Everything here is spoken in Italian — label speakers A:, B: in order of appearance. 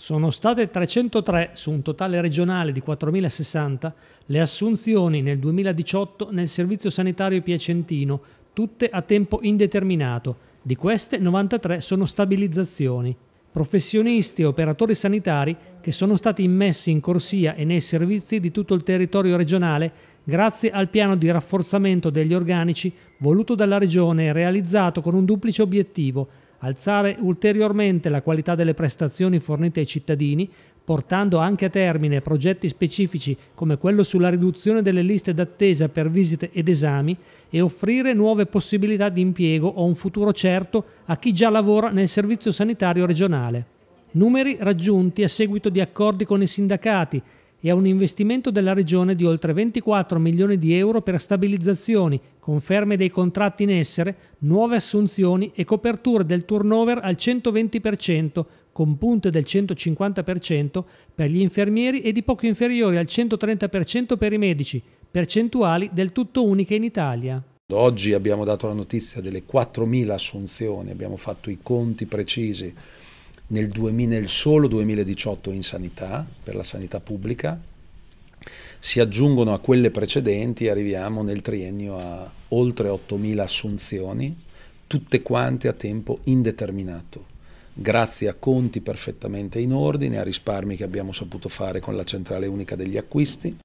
A: Sono state 303 su un totale regionale di 4.060 le assunzioni nel 2018 nel Servizio Sanitario Piacentino, tutte a tempo indeterminato. Di queste 93 sono stabilizzazioni. Professionisti e operatori sanitari che sono stati immessi in corsia e nei servizi di tutto il territorio regionale grazie al piano di rafforzamento degli organici voluto dalla Regione e realizzato con un duplice obiettivo alzare ulteriormente la qualità delle prestazioni fornite ai cittadini, portando anche a termine progetti specifici come quello sulla riduzione delle liste d'attesa per visite ed esami e offrire nuove possibilità di impiego o un futuro certo a chi già lavora nel servizio sanitario regionale. Numeri raggiunti a seguito di accordi con i sindacati e a un investimento della Regione di oltre 24 milioni di euro per stabilizzazioni, conferme dei contratti in essere, nuove assunzioni e coperture del turnover al 120%, con punte del 150% per gli infermieri e di poco inferiori al 130% per i medici, percentuali del tutto uniche in Italia.
B: Oggi abbiamo dato la notizia delle 4.000 assunzioni, abbiamo fatto i conti precisi nel, 2000, nel solo 2018 in sanità, per la sanità pubblica, si aggiungono a quelle precedenti, arriviamo nel triennio a oltre 8.000 assunzioni, tutte quante a tempo indeterminato, grazie a conti perfettamente
A: in ordine, a risparmi che abbiamo saputo fare con la centrale unica degli acquisti,